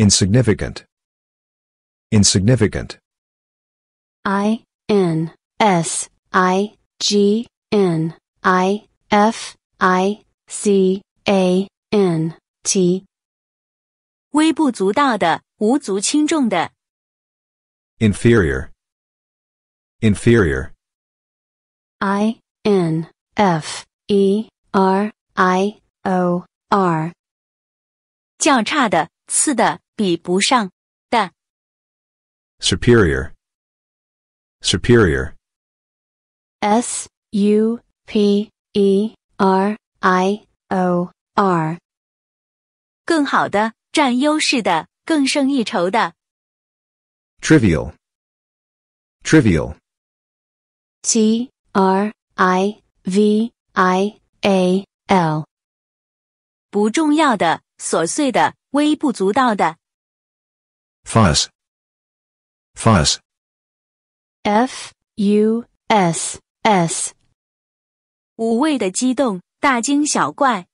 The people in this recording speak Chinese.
Insignificant. Insignificant. I n s i g n i f i c a n t. 微不足道的，无足轻重的. Inferior. Inferior. I n f e r i o r. 较差的，次的。比不上。的。superior，superior，s u p e r i o r，更好的，占优势的，更胜一筹的。trivial，trivial，t r i v i a l，不重要的，琐碎的，微不足道的。Fuss, fuss, f u s s。无谓的激动，大惊小怪。